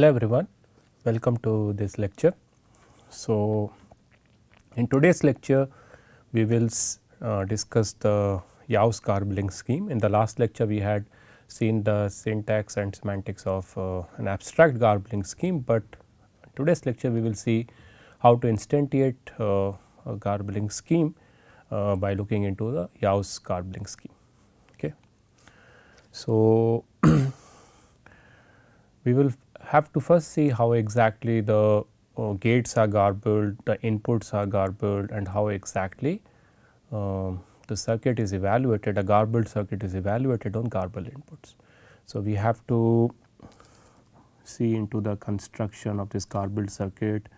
Hello everyone, welcome to this lecture. So, in today's lecture we will uh, discuss the Yao's Garbling scheme. In the last lecture we had seen the syntax and semantics of uh, an abstract Garbling scheme, but today's lecture we will see how to instantiate uh, a Garbling scheme uh, by looking into the Yao's Garbling scheme. Okay. So, we will have to first see how exactly the uh, gates are garbled, the inputs are garbled and how exactly uh, the circuit is evaluated, a garbled circuit is evaluated on garbled inputs. So, we have to see into the construction of this garbled circuit,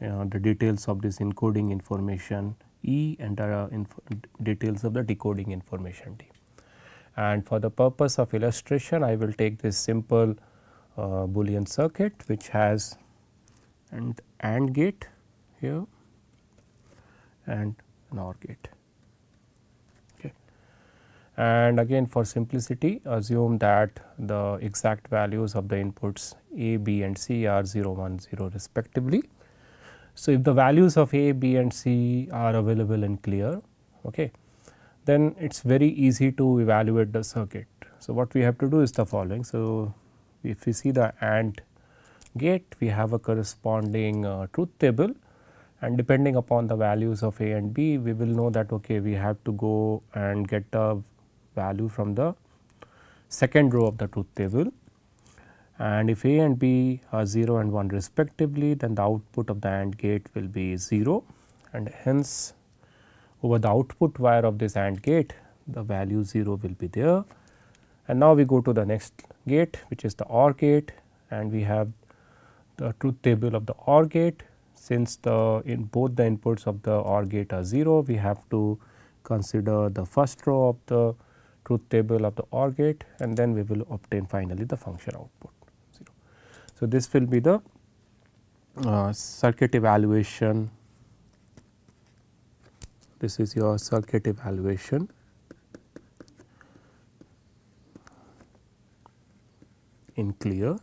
you uh, know, the details of this encoding information E and uh, details of the decoding information D. And for the purpose of illustration, I will take this simple uh, Boolean circuit which has an AND gate here and an OR gate. Okay. And again for simplicity assume that the exact values of the inputs A, B and C are 0, 1, 0 respectively. So, if the values of A, B and C are available and clear, okay, then it is very easy to evaluate the circuit. So, what we have to do is the following. So, if we see the AND gate we have a corresponding uh, truth table and depending upon the values of A and B we will know that okay we have to go and get a value from the second row of the truth table and if A and B are 0 and 1 respectively then the output of the AND gate will be 0 and hence over the output wire of this AND gate the value 0 will be there and now we go to the next gate which is the OR gate and we have the truth table of the OR gate. Since the in both the inputs of the OR gate are 0, we have to consider the first row of the truth table of the OR gate and then we will obtain finally the function output 0. So, this will be the uh, circuit evaluation, this is your circuit evaluation in clear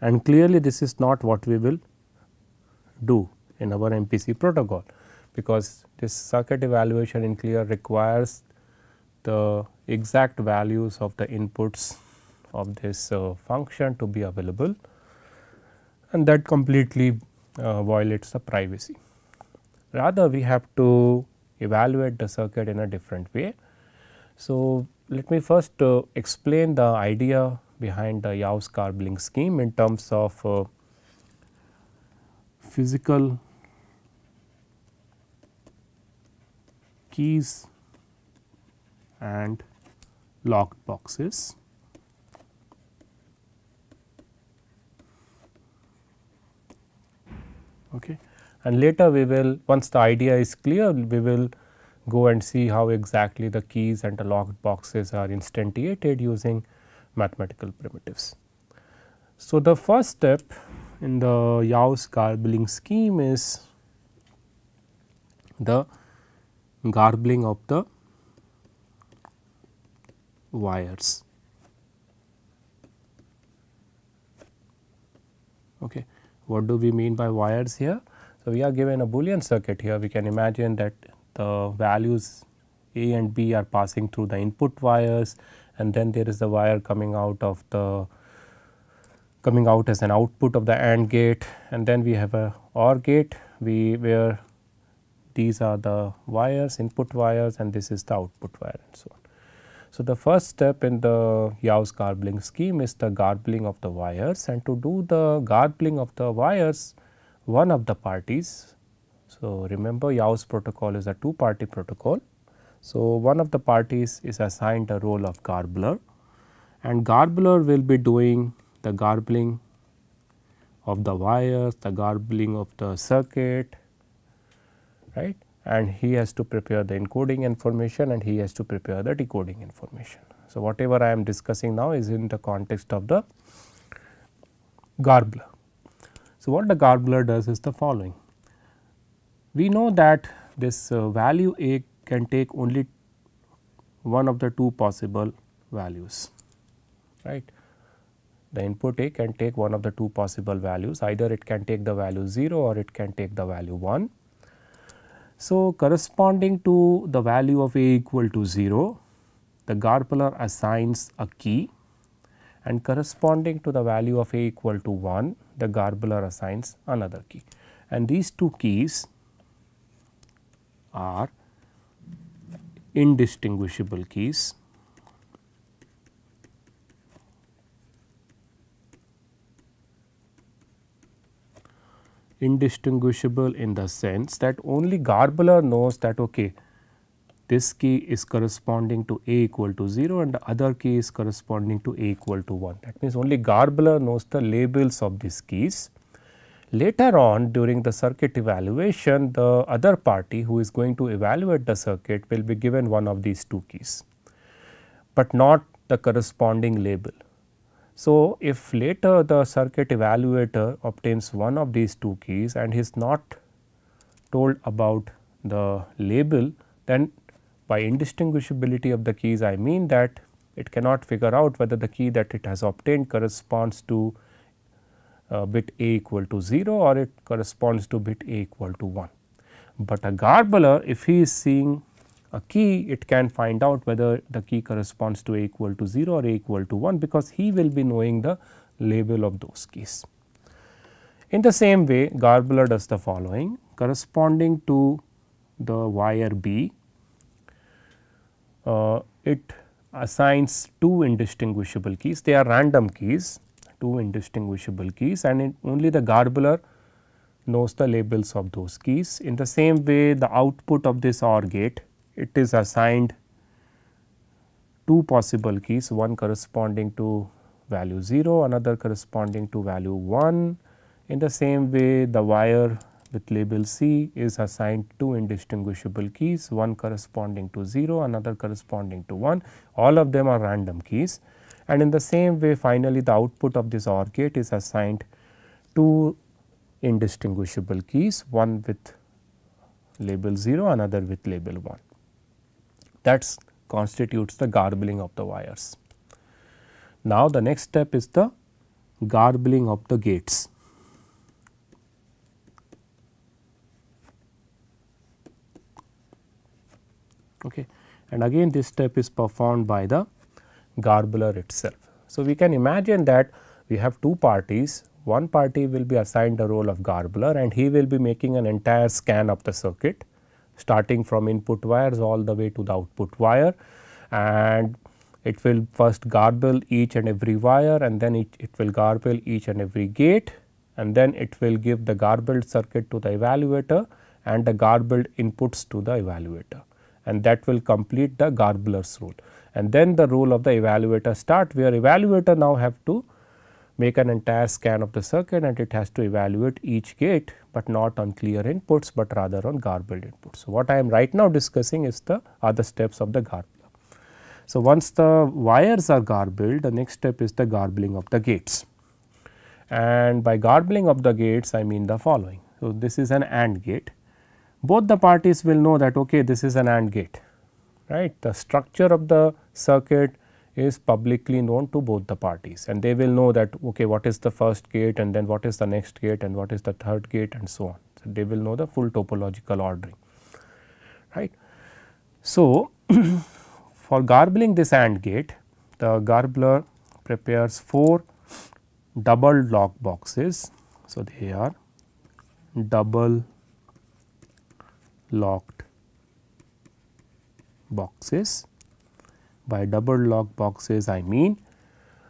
and clearly this is not what we will do in our MPC protocol because this circuit evaluation in clear requires the exact values of the inputs of this uh, function to be available and that completely uh, violates the privacy. Rather we have to evaluate the circuit in a different way. So, let me first uh, explain the idea behind the uh, yaus carbling scheme in terms of uh, physical keys and locked boxes. Okay. And later we will once the idea is clear we will go and see how exactly the keys and the locked boxes are instantiated using mathematical primitives. So, the first step in the Yao's garbling scheme is the garbling of the wires. Okay. What do we mean by wires here? So, we are given a Boolean circuit here, we can imagine that the values A and B are passing through the input wires and then there is the wire coming out of the coming out as an output of the AND gate and then we have a OR gate we where these are the wires input wires and this is the output wire and so on. So, the first step in the Yao's garbling scheme is the garbling of the wires and to do the garbling of the wires one of the parties. So, remember Yao's protocol is a two party protocol so, one of the parties is assigned a role of garbler and garbler will be doing the garbling of the wires, the garbling of the circuit, right and he has to prepare the encoding information and he has to prepare the decoding information. So, whatever I am discussing now is in the context of the garbler. So, what the garbler does is the following. We know that this uh, value a can take only one of the two possible values right. The input A can take one of the two possible values either it can take the value 0 or it can take the value 1. So, corresponding to the value of A equal to 0 the Garpeler assigns a key and corresponding to the value of A equal to 1 the garbler assigns another key and these two keys are indistinguishable keys. indistinguishable in the sense that only garbler knows that okay this key is corresponding to a equal to 0 and the other key is corresponding to a equal to 1. That means, only Garbler knows the labels of these keys Later on during the circuit evaluation, the other party who is going to evaluate the circuit will be given one of these two keys, but not the corresponding label. So, if later the circuit evaluator obtains one of these two keys and he is not told about the label, then by indistinguishability of the keys I mean that it cannot figure out whether the key that it has obtained corresponds to uh, bit a equal to 0 or it corresponds to bit a equal to 1. But a garbler if he is seeing a key it can find out whether the key corresponds to a equal to 0 or a equal to 1 because he will be knowing the label of those keys. In the same way garbler does the following corresponding to the wire B uh, it assigns two indistinguishable keys they are random keys two indistinguishable keys and it, only the garbler knows the labels of those keys. In the same way the output of this OR gate it is assigned two possible keys one corresponding to value 0 another corresponding to value 1. In the same way the wire with label C is assigned two indistinguishable keys, one corresponding to 0, another corresponding to 1, all of them are random keys. And in the same way finally, the output of this OR gate is assigned two indistinguishable keys, one with label 0, another with label 1. That constitutes the garbling of the wires. Now, the next step is the garbling of the gates. Okay. And again this step is performed by the Garbler itself. So, we can imagine that we have two parties, one party will be assigned the role of Garbler and he will be making an entire scan of the circuit starting from input wires all the way to the output wire and it will first garble each and every wire and then it, it will garble each and every gate and then it will give the garbled circuit to the evaluator and the garbled inputs to the evaluator and that will complete the garbler's role and then the role of the evaluator start where evaluator now have to make an entire scan of the circuit and it has to evaluate each gate but not on clear inputs but rather on garbled inputs. So, what I am right now discussing is the other steps of the garbler. So, once the wires are garbled the next step is the garbling of the gates and by garbling of the gates I mean the following. So, this is an AND gate both the parties will know that okay this is an AND gate right. The structure of the circuit is publicly known to both the parties and they will know that okay what is the first gate and then what is the next gate and what is the third gate and so on. So, they will know the full topological ordering right. So, for garbling this AND gate the garbler prepares 4 double lock boxes. So, they are double locked boxes. By double lock boxes I mean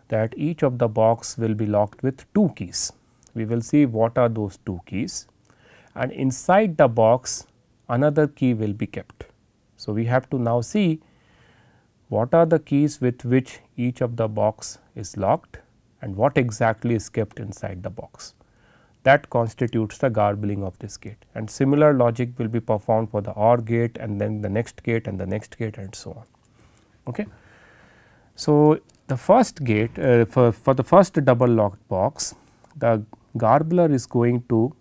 that each of the box will be locked with two keys. We will see what are those two keys and inside the box another key will be kept. So, we have to now see what are the keys with which each of the box is locked and what exactly is kept inside the box that constitutes the garbling of this gate and similar logic will be performed for the OR gate and then the next gate and the next gate and so on. Okay. So, the first gate uh, for, for the first double locked box the garbler is going to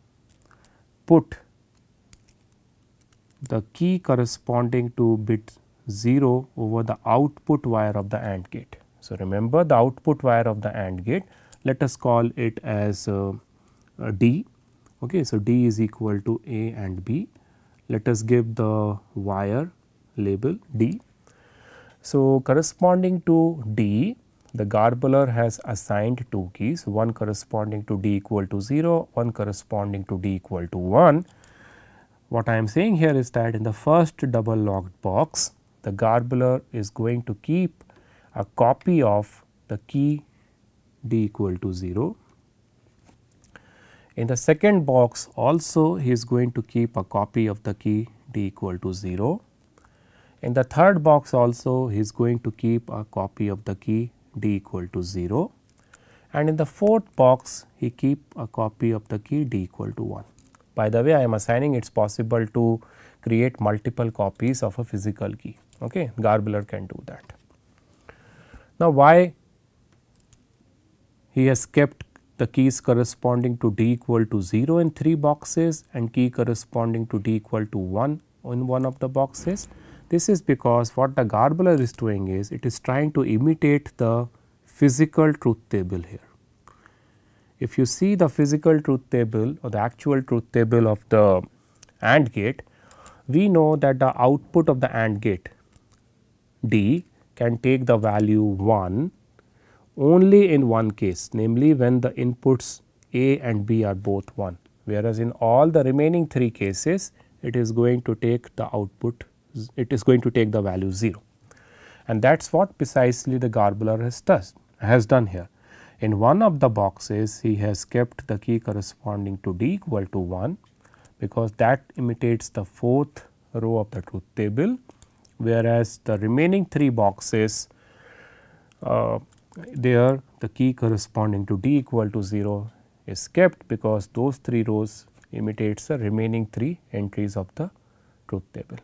put the key corresponding to bit 0 over the output wire of the AND gate. So, remember the output wire of the AND gate let us call it as uh, uh, D. Okay, so D is equal to A and B. Let us give the wire label D. So, corresponding to D, the garbler has assigned two keys, one corresponding to D equal to 0, one corresponding to D equal to 1. What I am saying here is that in the first double locked box, the garbler is going to keep a copy of the key D equal to 0 in the second box also he is going to keep a copy of the key d equal to 0. In the third box also he is going to keep a copy of the key d equal to 0 and in the fourth box he keep a copy of the key d equal to 1. By the way I am assigning it is possible to create multiple copies of a physical key okay Garbler can do that. Now why he has kept the keys corresponding to d equal to 0 in 3 boxes and key corresponding to d equal to 1 in one of the boxes. This is because what the garbler is doing is it is trying to imitate the physical truth table here. If you see the physical truth table or the actual truth table of the AND gate, we know that the output of the AND gate D can take the value 1 only in one case namely when the inputs A and B are both 1 whereas in all the remaining 3 cases it is going to take the output it is going to take the value 0 and that is what precisely the garbler has, does, has done here. In one of the boxes he has kept the key corresponding to D equal to 1 because that imitates the fourth row of the truth table whereas the remaining 3 boxes uh, there the key corresponding to d equal to 0 is kept because those 3 rows imitates the remaining 3 entries of the truth table.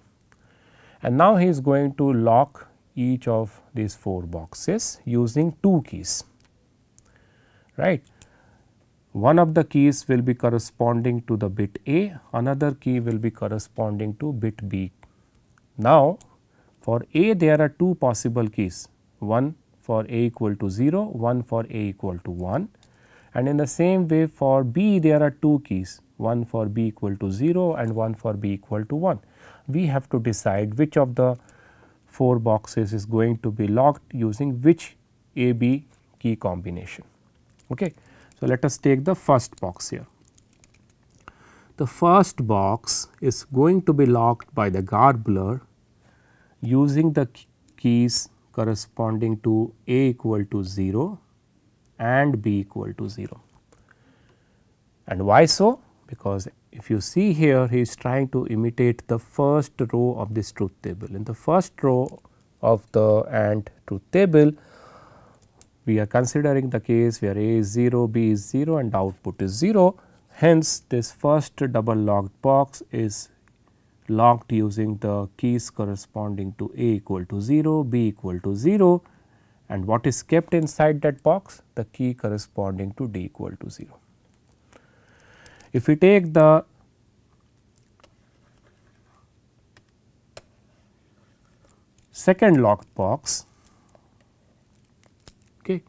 And now he is going to lock each of these 4 boxes using 2 keys, right. One of the keys will be corresponding to the bit A, another key will be corresponding to bit B. Now, for A there are two possible keys, one for a equal to 0, 1 for a equal to 1. And in the same way for b there are two keys, one for b equal to 0 and one for b equal to 1. We have to decide which of the four boxes is going to be locked using which a b key combination. Okay. So, let us take the first box here. The first box is going to be locked by the guard using the keys corresponding to A equal to 0 and B equal to 0. And why so? Because if you see here he is trying to imitate the first row of this truth table. In the first row of the AND truth table we are considering the case where A is 0, B is 0 and output is 0. Hence this first double locked box is locked using the keys corresponding to A equal to 0, B equal to 0 and what is kept inside that box? The key corresponding to D equal to 0. If we take the second locked box, okay,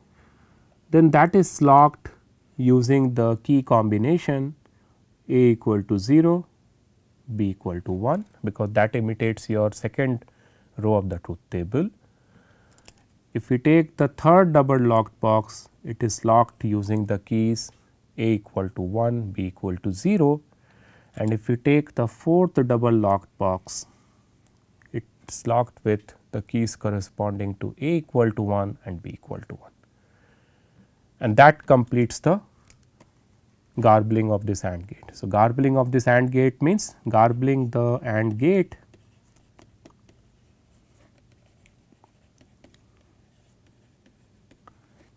then that is locked using the key combination A equal to 0, B equal to 1 because that imitates your second row of the truth table. If we take the third double locked box, it is locked using the keys a equal to 1, b equal to 0 and if we take the fourth double locked box, it is locked with the keys corresponding to a equal to 1 and b equal to 1 and that completes the garbling of this AND gate. So, garbling of this AND gate means garbling the AND gate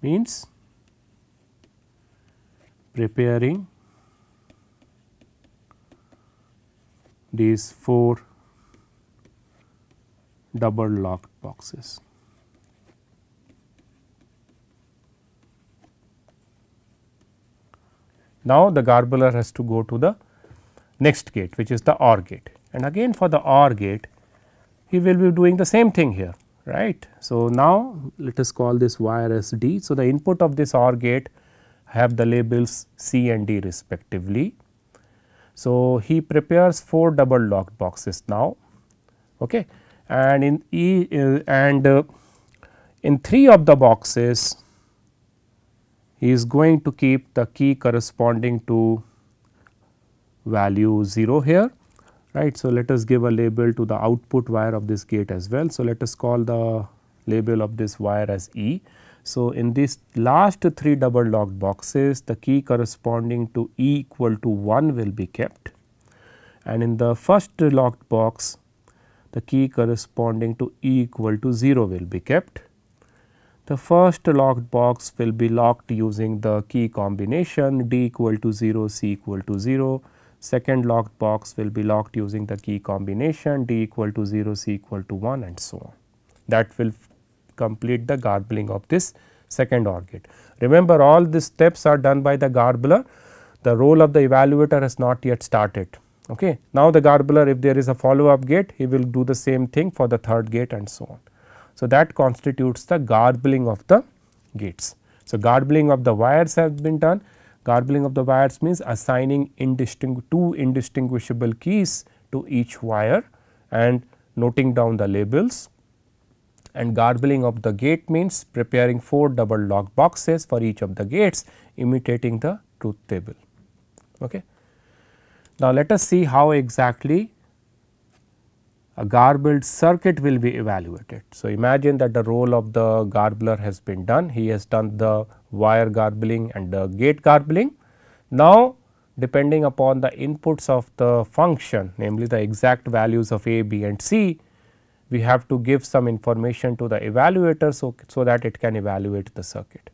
means preparing these 4 double locked boxes. Now, the garbler has to go to the next gate which is the OR gate and again for the OR gate he will be doing the same thing here right. So, now let us call this wire as D. So, the input of this OR gate have the labels C and D respectively. So, he prepares 4 double locked boxes now okay. and in E uh, and uh, in 3 of the boxes is going to keep the key corresponding to value 0 here right. So, let us give a label to the output wire of this gate as well. So, let us call the label of this wire as E. So, in this last 3 double locked boxes the key corresponding to E equal to 1 will be kept and in the first locked box the key corresponding to E equal to 0 will be kept the first locked box will be locked using the key combination D equal to 0, C equal to 0. Second locked box will be locked using the key combination D equal to 0, C equal to 1 and so on. That will complete the garbling of this second OR gate. Remember all these steps are done by the garbler, the role of the evaluator has not yet started. Okay. Now, the garbler if there is a follow up gate, he will do the same thing for the third gate and so on. So, that constitutes the garbling of the gates. So, garbling of the wires has been done. Garbling of the wires means assigning indistingu two indistinguishable keys to each wire and noting down the labels and garbling of the gate means preparing 4 double lock boxes for each of the gates imitating the truth table. Okay. Now, let us see how exactly a garbled circuit will be evaluated. So, imagine that the role of the garbler has been done. He has done the wire garbling and the gate garbling. Now, depending upon the inputs of the function namely the exact values of A, B and C, we have to give some information to the evaluator so, so that it can evaluate the circuit.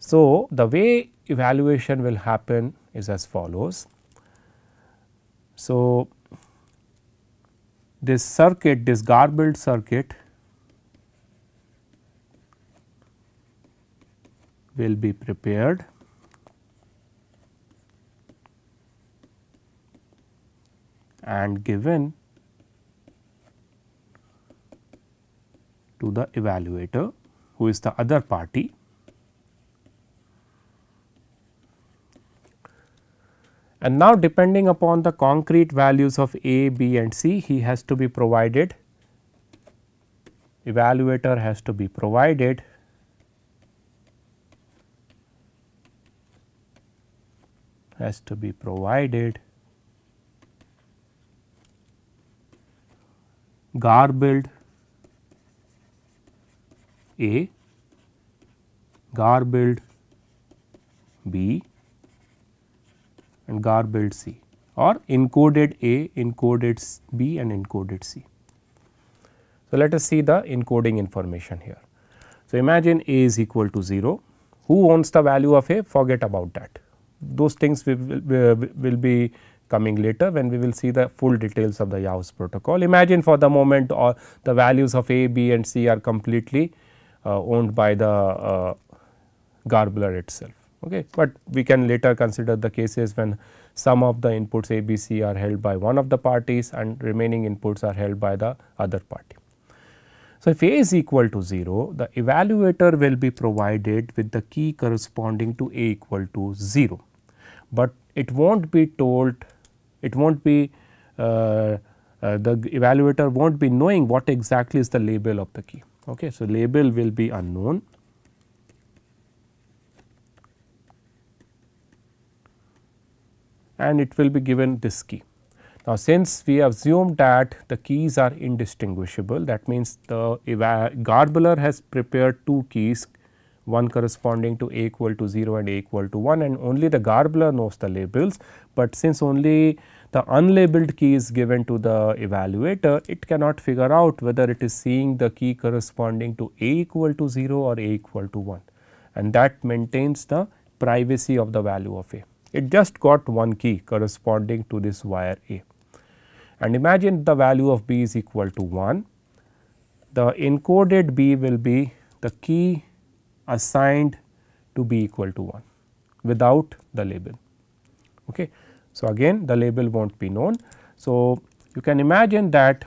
So, the way evaluation will happen is as follows. So, this circuit, this garbled circuit will be prepared. and given to the evaluator who is the other party And now depending upon the concrete values of A, B and C, he has to be provided, evaluator has to be provided has to be provided garbled A, garbled B and GAR build C or encoded A, encoded B and encoded C. So, let us see the encoding information here. So, imagine A is equal to 0, who owns the value of A forget about that. Those things will, will, will be coming later when we will see the full details of the YAWS protocol. Imagine for the moment or uh, the values of A, B and C are completely uh, owned by the uh, garbler itself. Okay. But we can later consider the cases when some of the inputs A, B, C are held by one of the parties and remaining inputs are held by the other party. So, if A is equal to 0, the evaluator will be provided with the key corresponding to A equal to 0, but it will not be told, it will not be uh, uh, the evaluator won't be knowing what exactly is the label of the key. Okay, so label will be unknown and it will be given this key. Now, since we assume that the keys are indistinguishable that means the garbler has prepared two keys one corresponding to a equal to 0 and a equal to 1 and only the garbler knows the labels, but since only the unlabeled key is given to the evaluator, it cannot figure out whether it is seeing the key corresponding to a equal to 0 or a equal to 1 and that maintains the privacy of the value of a. It just got one key corresponding to this wire A. And imagine the value of B is equal to 1. The encoded B will be the key assigned to B equal to 1 without the label. Okay. So, again the label will not be known. So, you can imagine that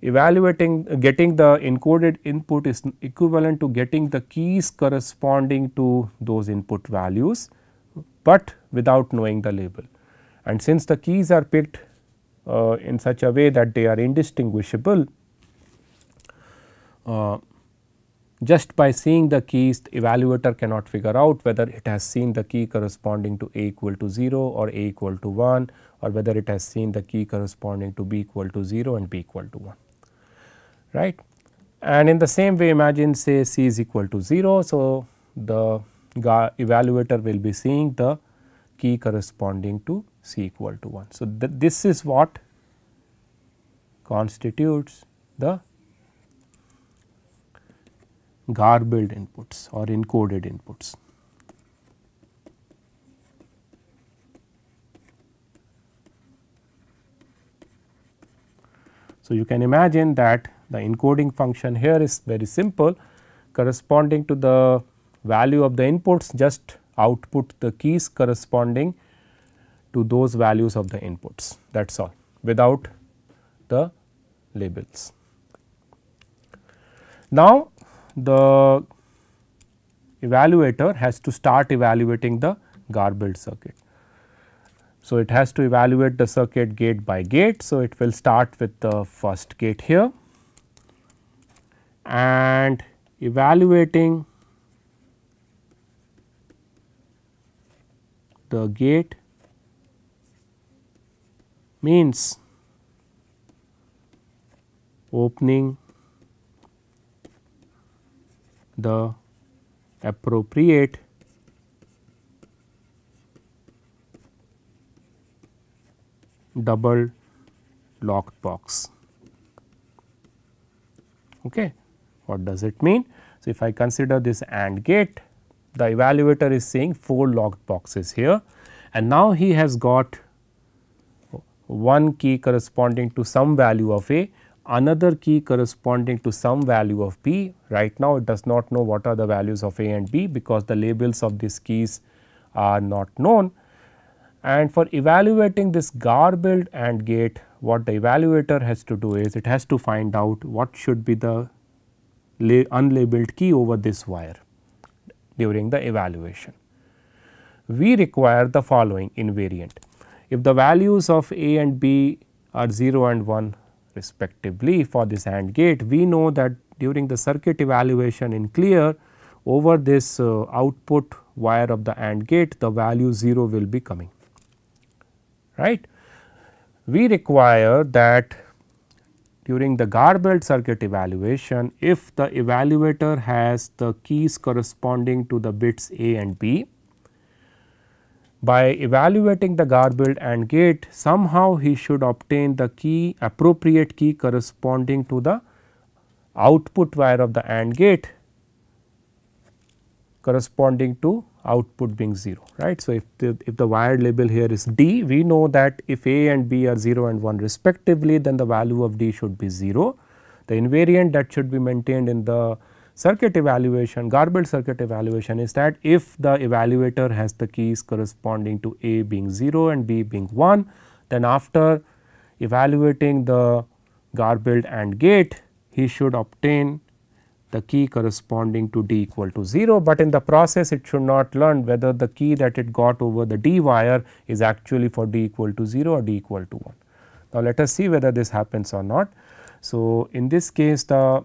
evaluating getting the encoded input is equivalent to getting the keys corresponding to those input values but without knowing the label. And since the keys are picked uh, in such a way that they are indistinguishable, uh, just by seeing the keys the evaluator cannot figure out whether it has seen the key corresponding to a equal to 0 or a equal to 1 or whether it has seen the key corresponding to b equal to 0 and b equal to 1 right and in the same way imagine say c is equal to 0 so the evaluator will be seeing the key corresponding to c equal to 1. So, th this is what constitutes the garbled inputs or encoded inputs. So, you can imagine that the encoding function here is very simple corresponding to the value of the inputs just output the keys corresponding to those values of the inputs that is all without the labels. Now, the evaluator has to start evaluating the Garbled circuit. So, it has to evaluate the circuit gate by gate. So, it will start with the first gate here and evaluating the gate means opening the appropriate double locked box. Okay. What does it mean? So, if I consider this AND gate the evaluator is seeing 4 locked boxes here and now he has got one key corresponding to some value of A, another key corresponding to some value of B. Right now it does not know what are the values of A and B because the labels of these keys are not known. And for evaluating this garbled AND gate what the evaluator has to do is it has to find out what should be the unlabeled key over this wire during the evaluation. We require the following invariant. If the values of A and B are 0 and 1 respectively for this AND gate, we know that during the circuit evaluation in clear over this uh, output wire of the AND gate the value 0 will be coming right. We require that during the Garbled circuit evaluation if the evaluator has the keys corresponding to the bits A and B. By evaluating the Garbled AND gate somehow he should obtain the key appropriate key corresponding to the output wire of the AND gate corresponding to output being 0 right. So, if the, if the wired label here is D we know that if A and B are 0 and 1 respectively then the value of D should be 0. The invariant that should be maintained in the circuit evaluation Garbled circuit evaluation is that if the evaluator has the keys corresponding to A being 0 and B being 1 then after evaluating the Garbled AND gate he should obtain the key corresponding to d equal to 0, but in the process it should not learn whether the key that it got over the d wire is actually for d equal to 0 or d equal to 1. Now, let us see whether this happens or not. So, in this case the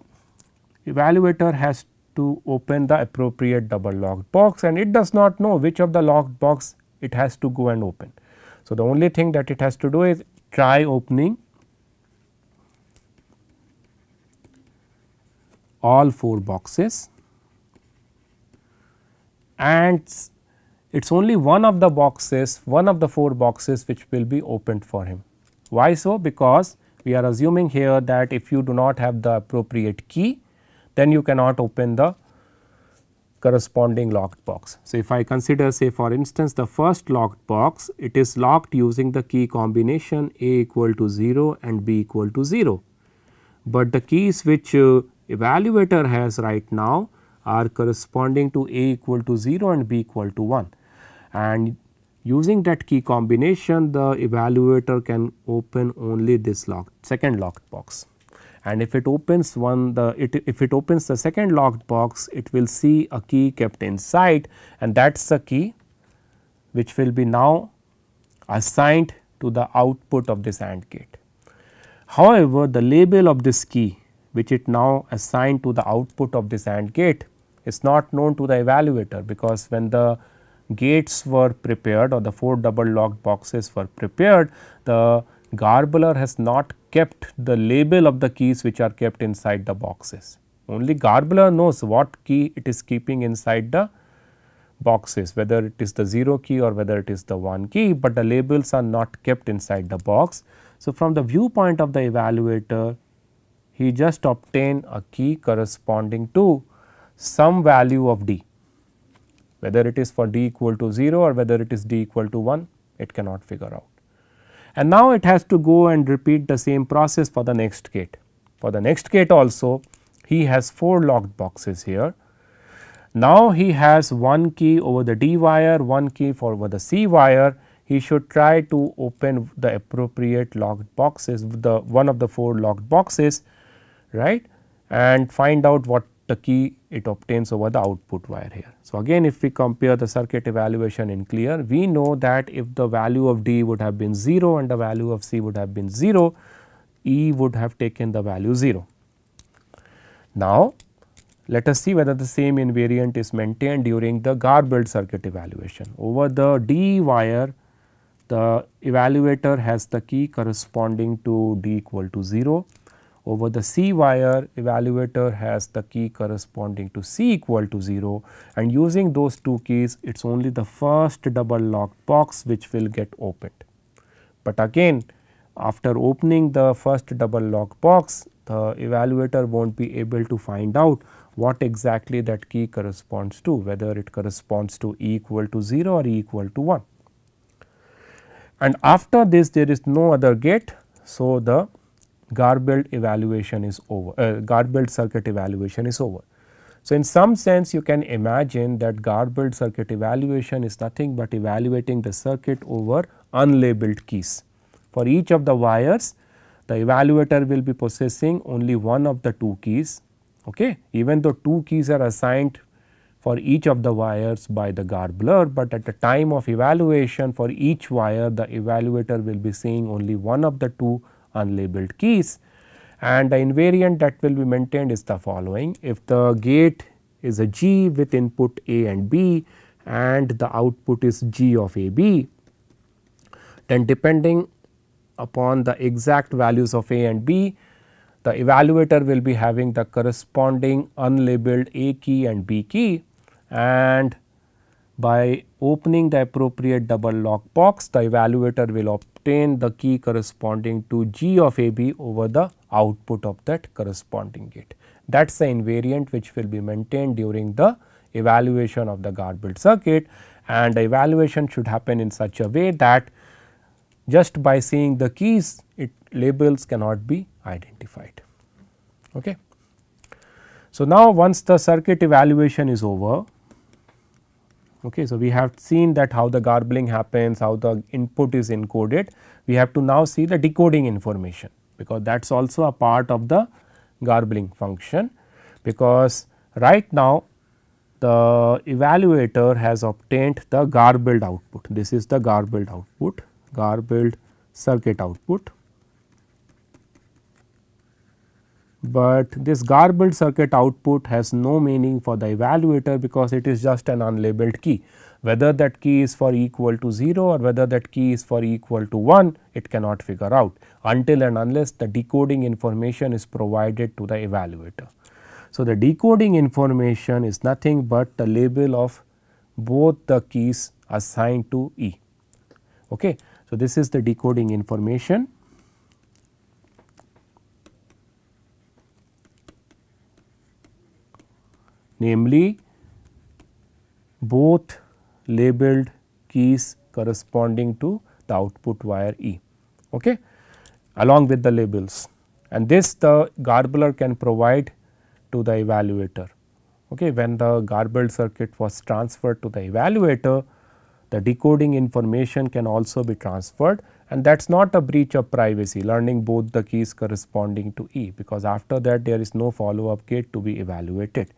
evaluator has to open the appropriate double locked box and it does not know which of the locked box it has to go and open. So, the only thing that it has to do is try opening all 4 boxes and it is only one of the boxes, one of the 4 boxes which will be opened for him. Why so? Because we are assuming here that if you do not have the appropriate key, then you cannot open the corresponding locked box. So, if I consider say for instance the first locked box, it is locked using the key combination A equal to 0 and B equal to 0, but the keys which uh, evaluator has right now are corresponding to A equal to 0 and B equal to 1. And using that key combination the evaluator can open only this locked second locked box. And if it opens one the it, if it opens the second locked box it will see a key kept inside and that is the key which will be now assigned to the output of this AND gate. However, the label of this key which it now assigned to the output of this AND gate is not known to the evaluator because when the gates were prepared or the 4 double locked boxes were prepared, the garbler has not kept the label of the keys which are kept inside the boxes. Only garbler knows what key it is keeping inside the boxes whether it is the 0 key or whether it is the 1 key, but the labels are not kept inside the box. So, from the viewpoint of the evaluator he just obtain a key corresponding to some value of d whether it is for d equal to 0 or whether it is d equal to 1 it cannot figure out. And now it has to go and repeat the same process for the next gate. For the next gate also he has 4 locked boxes here. Now he has one key over the D wire, one key for over the C wire. He should try to open the appropriate locked boxes, the one of the four locked boxes right and find out what the key it obtains over the output wire here. So, again if we compare the circuit evaluation in clear, we know that if the value of D would have been 0 and the value of C would have been 0, E would have taken the value 0. Now, let us see whether the same invariant is maintained during the Garbled circuit evaluation. Over the D wire, the evaluator has the key corresponding to D equal to 0 over the C wire evaluator has the key corresponding to C equal to 0 and using those two keys it is only the first double locked box which will get opened. But again after opening the first double locked box the evaluator won't be able to find out what exactly that key corresponds to whether it corresponds to E equal to 0 or E equal to 1. And after this there is no other gate so the garbled evaluation is over, uh, Garbeld circuit evaluation is over. So, in some sense you can imagine that garbled circuit evaluation is nothing but evaluating the circuit over unlabeled keys. For each of the wires, the evaluator will be possessing only one of the two keys, okay? even though two keys are assigned for each of the wires by the garbler, but at the time of evaluation for each wire the evaluator will be seeing only one of the two unlabeled keys and the invariant that will be maintained is the following. If the gate is a G with input A and B and the output is G of AB, then depending upon the exact values of A and B, the evaluator will be having the corresponding unlabeled A key and B key and by opening the appropriate double lock box, the evaluator will obtain the key corresponding to G of AB over the output of that corresponding gate. That is the invariant which will be maintained during the evaluation of the guard build circuit and the evaluation should happen in such a way that just by seeing the keys it labels cannot be identified. Okay. So, now once the circuit evaluation is over Okay. So, we have seen that how the garbling happens, how the input is encoded. We have to now see the decoding information because that is also a part of the garbling function because right now the evaluator has obtained the garbled output. This is the garbled output, garbled circuit output. but this garbled circuit output has no meaning for the evaluator because it is just an unlabeled key. Whether that key is for equal to 0 or whether that key is for equal to 1, it cannot figure out until and unless the decoding information is provided to the evaluator. So, the decoding information is nothing but the label of both the keys assigned to E. Okay. So, this is the decoding information namely both labeled keys corresponding to the output wire E okay, along with the labels and this the garbler can provide to the evaluator. Okay, when the garbled circuit was transferred to the evaluator, the decoding information can also be transferred and that is not a breach of privacy learning both the keys corresponding to E because after that there is no follow up gate to be evaluated.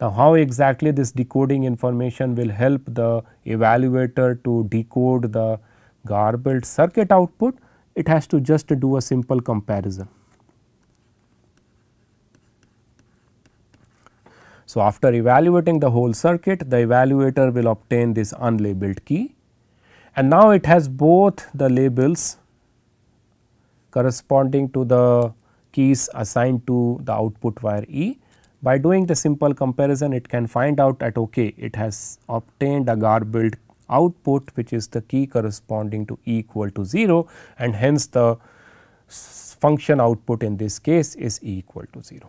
Now, how exactly this decoding information will help the evaluator to decode the garbled circuit output? It has to just do a simple comparison. So, after evaluating the whole circuit, the evaluator will obtain this unlabeled key and now it has both the labels corresponding to the keys assigned to the output wire E by doing the simple comparison, it can find out that okay, it has obtained a garbled output which is the key corresponding to e equal to 0 and hence the function output in this case is e equal to 0.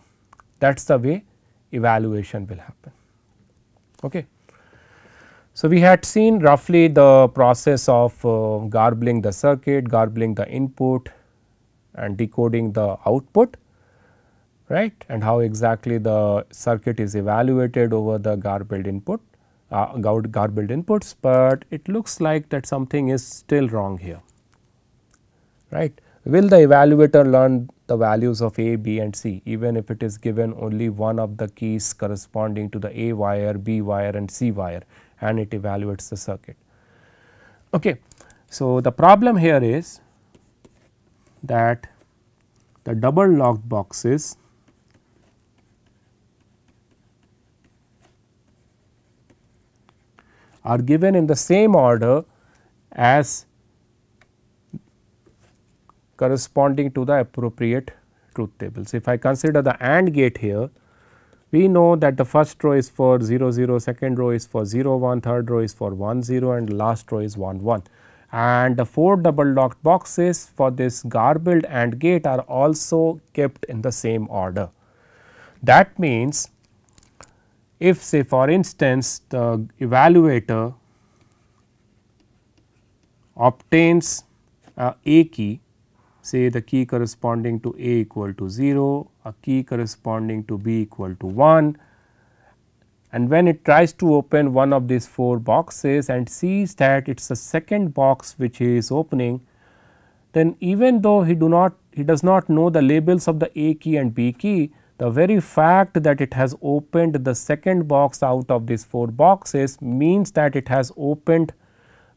That is the way evaluation will happen. Okay. So, we had seen roughly the process of uh, garbling the circuit, garbling the input and decoding the output right and how exactly the circuit is evaluated over the garbled input uh, garbled inputs, but it looks like that something is still wrong here right. Will the evaluator learn the values of A, B and C even if it is given only one of the keys corresponding to the A wire, B wire and C wire and it evaluates the circuit. Okay. So, the problem here is that the double locked boxes are given in the same order as corresponding to the appropriate truth tables. If I consider the AND gate here, we know that the first row is for 0 0, second row is for 0 1, third row is for 1 0 and last row is 1 1. And the 4 double locked boxes for this garbled AND gate are also kept in the same order. That means if say for instance the evaluator obtains a, uh, a key say the key corresponding to a equal to 0, a key corresponding to b equal to 1 and when it tries to open one of these 4 boxes and sees that it is the second box which he is opening, then even though he do not he does not know the labels of the a key and b key, the very fact that it has opened the second box out of these four boxes means that it has opened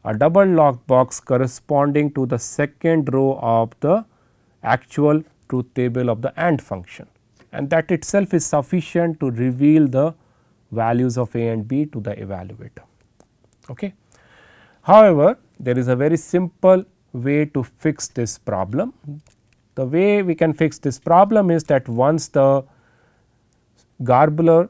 a double locked box corresponding to the second row of the actual truth table of the AND function and that itself is sufficient to reveal the values of A and B to the evaluator. Okay. However, there is a very simple way to fix this problem. The way we can fix this problem is that once the Garbler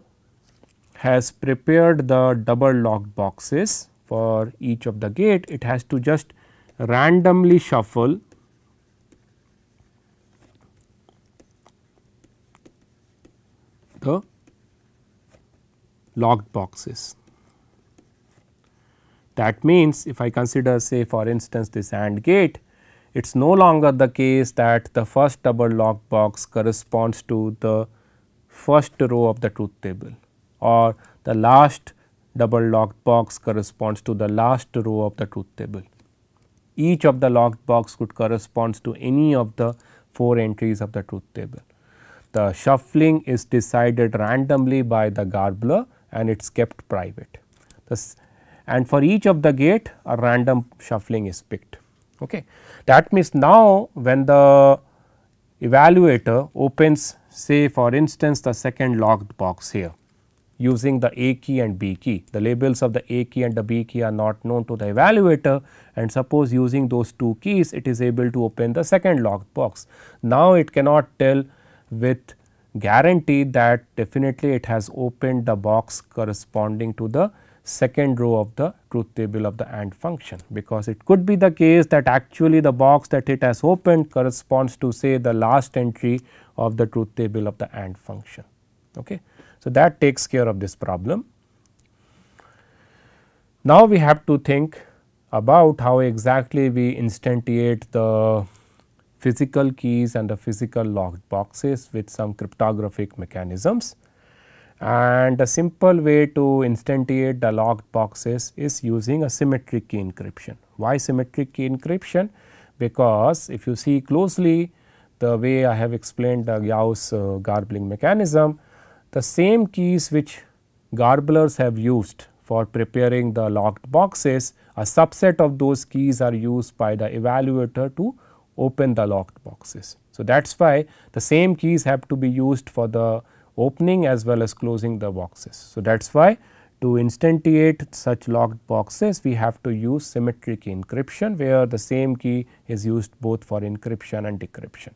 has prepared the double locked boxes for each of the gate. It has to just randomly shuffle the locked boxes. That means, if I consider say for instance this AND gate, it is no longer the case that the first double locked box corresponds to the first row of the truth table or the last double locked box corresponds to the last row of the truth table. Each of the locked box could corresponds to any of the 4 entries of the truth table. The shuffling is decided randomly by the garbler and it is kept private. This and for each of the gate a random shuffling is picked. Okay. That means now when the evaluator opens say for instance the second locked box here using the A key and B key. The labels of the A key and the B key are not known to the evaluator and suppose using those two keys it is able to open the second locked box. Now it cannot tell with guarantee that definitely it has opened the box corresponding to the second row of the truth table of the AND function because it could be the case that actually the box that it has opened corresponds to say the last entry of the truth table of the AND function. Okay. So, that takes care of this problem. Now, we have to think about how exactly we instantiate the physical keys and the physical locked boxes with some cryptographic mechanisms. And a simple way to instantiate the locked boxes is using a symmetric key encryption. Why symmetric key encryption? Because if you see closely the way I have explained the Gauss uh, garbling mechanism, the same keys which garblers have used for preparing the locked boxes, a subset of those keys are used by the evaluator to open the locked boxes. So, that is why the same keys have to be used for the opening as well as closing the boxes. So, that is why to instantiate such locked boxes we have to use symmetric encryption where the same key is used both for encryption and decryption.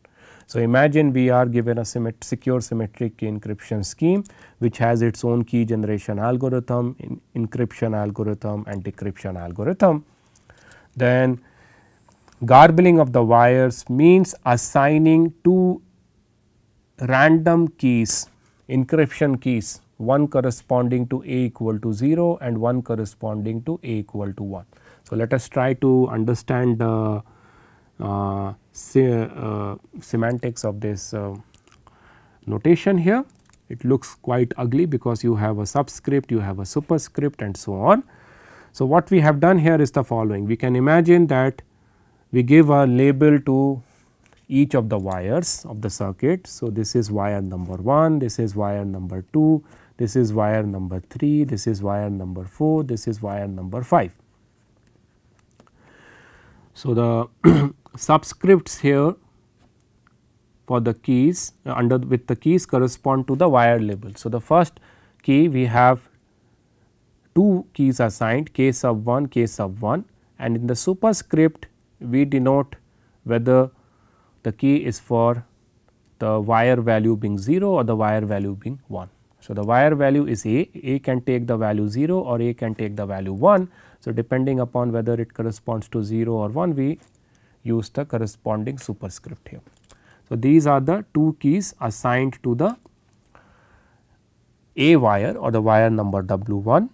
So, imagine we are given a symmet secure symmetric encryption scheme which has its own key generation algorithm, encryption algorithm and decryption algorithm. Then garbling of the wires means assigning two random keys encryption keys, one corresponding to a equal to 0 and one corresponding to a equal to 1. So, let us try to understand the uh, se uh, semantics of this uh, notation here. It looks quite ugly because you have a subscript, you have a superscript and so on. So, what we have done here is the following. We can imagine that we give a label to each of the wires of the circuit. So, this is wire number 1, this is wire number 2, this is wire number 3, this is wire number 4, this is wire number 5. So, the subscripts here for the keys uh, under with the keys correspond to the wire label. So, the first key we have two keys assigned k sub 1, k sub 1 and in the superscript we denote whether the key is for the wire value being 0 or the wire value being 1. So, the wire value is A, A can take the value 0 or A can take the value 1. So, depending upon whether it corresponds to 0 or 1 we use the corresponding superscript here. So, these are the two keys assigned to the A wire or the wire number W1.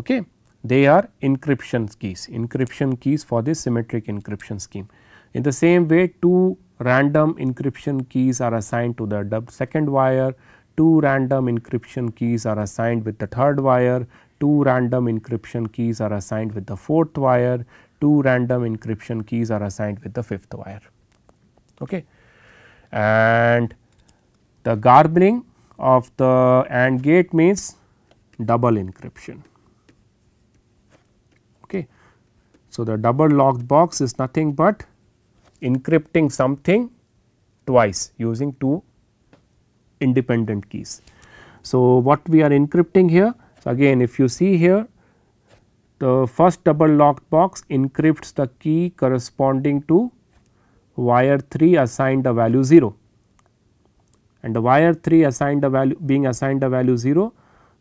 Okay. They are encryption keys, encryption keys for this symmetric encryption scheme. In the same way two random encryption keys are assigned to the second wire, 2 random encryption keys are assigned with the third wire, 2 random encryption keys are assigned with the fourth wire, 2 random encryption keys are assigned with the fifth wire. Okay. And the garbling of the AND gate means double encryption. Okay. So, the double locked box is nothing but encrypting something twice using two independent keys. So, what we are encrypting here? So, again if you see here the first double locked box encrypts the key corresponding to wire 3 assigned a value 0 and the wire 3 assigned a value being assigned a value 0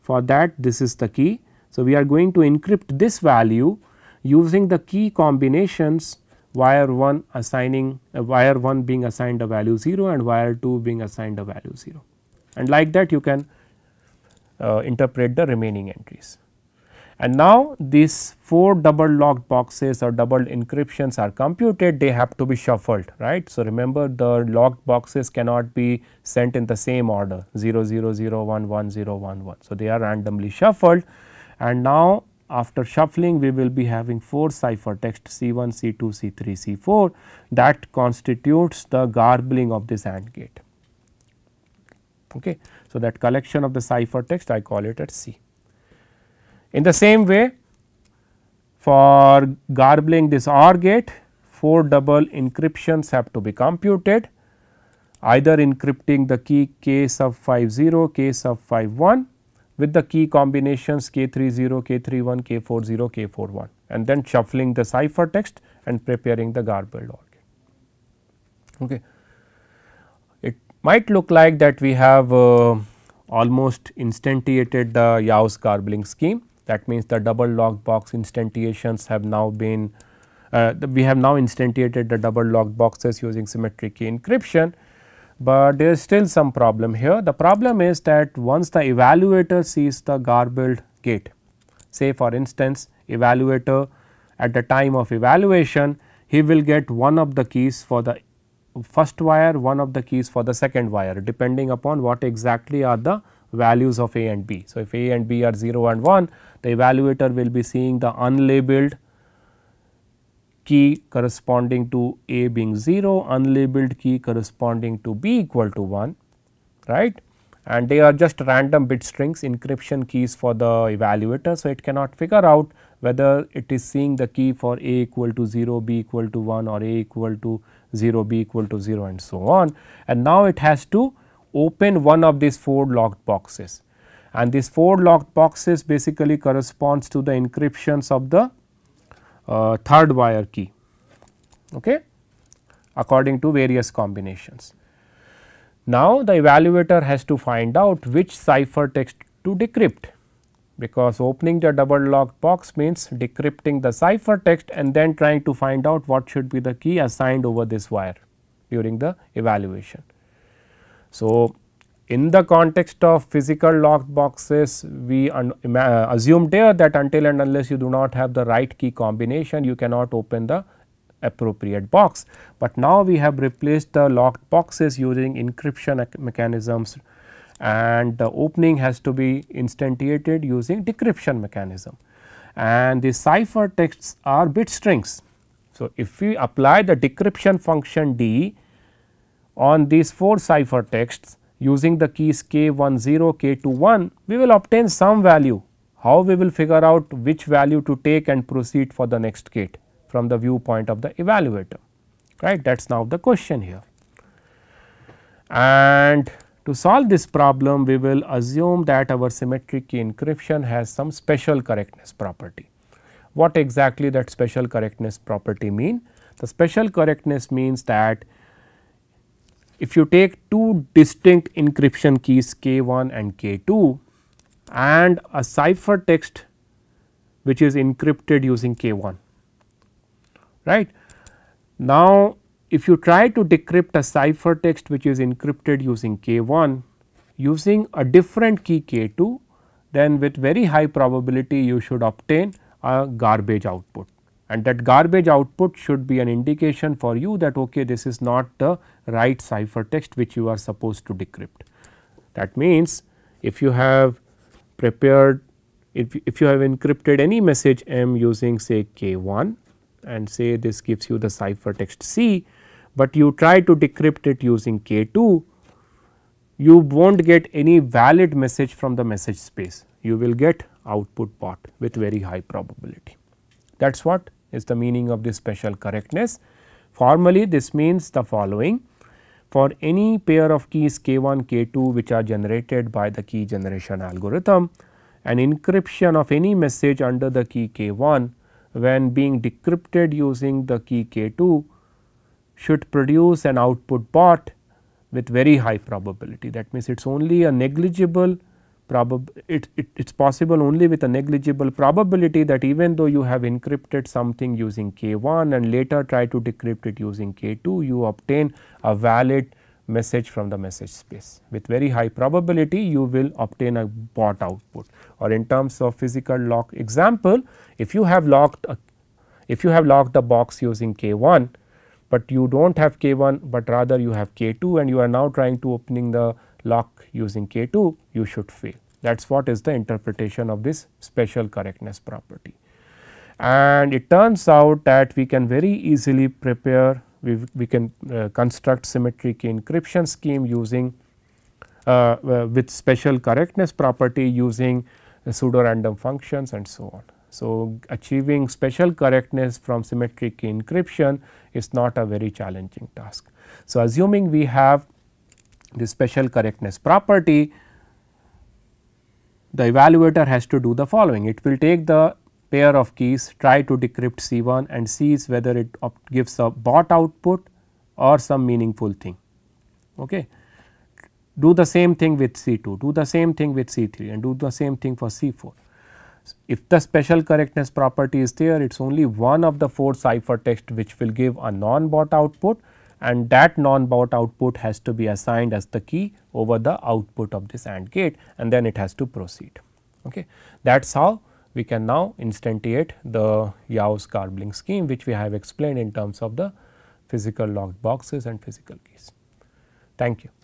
for that this is the key. So, we are going to encrypt this value using the key combinations wire 1 assigning uh, wire 1 being assigned a value 0 and wire 2 being assigned a value 0 and like that you can uh, interpret the remaining entries. And now these 4 double locked boxes or double encryptions are computed they have to be shuffled right. So, remember the locked boxes cannot be sent in the same order 0 0 0 1 1 0 1 1. So, they are randomly shuffled and now after shuffling we will be having 4 ciphertext C1, C2, C3, C4 that constitutes the garbling of this AND gate. Okay. So, that collection of the ciphertext I call it at C. In the same way for garbling this OR gate 4 double encryptions have to be computed either encrypting the key k sub 50, k sub 51 with the key combinations K30, K31, K40, K41 and then shuffling the ciphertext and preparing the garbled organ. Okay. It might look like that we have uh, almost instantiated the Yao's garbling scheme that means the double log box instantiations have now been uh, the, we have now instantiated the double log boxes using symmetric key encryption but there is still some problem here. The problem is that once the evaluator sees the garbled gate, say for instance evaluator at the time of evaluation, he will get one of the keys for the first wire, one of the keys for the second wire depending upon what exactly are the values of A and B. So, if A and B are 0 and 1, the evaluator will be seeing the unlabeled key corresponding to A being 0, unlabeled key corresponding to B equal to 1, right. And they are just random bit strings encryption keys for the evaluator. So, it cannot figure out whether it is seeing the key for A equal to 0, B equal to 1 or A equal to 0, B equal to 0 and so on. And now it has to open one of these 4 locked boxes and these 4 locked boxes basically corresponds to the encryptions of the uh, third wire key okay, according to various combinations. Now, the evaluator has to find out which cipher text to decrypt because opening the double locked box means decrypting the cipher text and then trying to find out what should be the key assigned over this wire during the evaluation. So, in the context of physical locked boxes, we uh, assumed there that until and unless you do not have the right key combination, you cannot open the appropriate box. But now we have replaced the locked boxes using encryption mechanisms and the opening has to be instantiated using decryption mechanism. And the cipher texts are bit strings. So, if we apply the decryption function D on these 4 cipher texts, using the keys k10, k21, we will obtain some value. How we will figure out which value to take and proceed for the next gate from the viewpoint of the evaluator, right. That is now the question here. And to solve this problem, we will assume that our symmetric key encryption has some special correctness property. What exactly that special correctness property mean? The special correctness means that if you take two distinct encryption keys K1 and K2 and a ciphertext which is encrypted using K1, right. Now, if you try to decrypt a ciphertext which is encrypted using K1 using a different key K2, then with very high probability you should obtain a garbage output and that garbage output should be an indication for you that okay this is not the right ciphertext which you are supposed to decrypt. That means, if you have prepared if, if you have encrypted any message m using say k1 and say this gives you the ciphertext c, but you try to decrypt it using k2 you will not get any valid message from the message space you will get output bot with very high probability. That is what is the meaning of this special correctness. Formally this means the following for any pair of keys k1 k2 which are generated by the key generation algorithm an encryption of any message under the key k1 when being decrypted using the key k2 should produce an output bot with very high probability. That means, it is only a negligible probably it, it is possible only with a negligible probability that even though you have encrypted something using K1 and later try to decrypt it using K2, you obtain a valid message from the message space. With very high probability, you will obtain a bot output or in terms of physical lock example, if you have locked a, if you have locked a box using K1, but you do not have K1, but rather you have K2 and you are now trying to opening the lock using K2 you should fail that is what is the interpretation of this special correctness property. And it turns out that we can very easily prepare we, we can uh, construct symmetric encryption scheme using uh, uh with special correctness property using pseudo random functions and so on. So, achieving special correctness from symmetric encryption is not a very challenging task. So, assuming we have the special correctness property, the evaluator has to do the following. It will take the pair of keys, try to decrypt C1 and sees whether it gives a bot output or some meaningful thing. Okay. Do the same thing with C2, do the same thing with C3 and do the same thing for C4. If the special correctness property is there, it is only one of the four ciphertext which will give a non-bot output and that non-bought output has to be assigned as the key over the output of this AND gate and then it has to proceed. Okay. That is how we can now instantiate the Yao's garbling scheme which we have explained in terms of the physical locked boxes and physical keys. Thank you.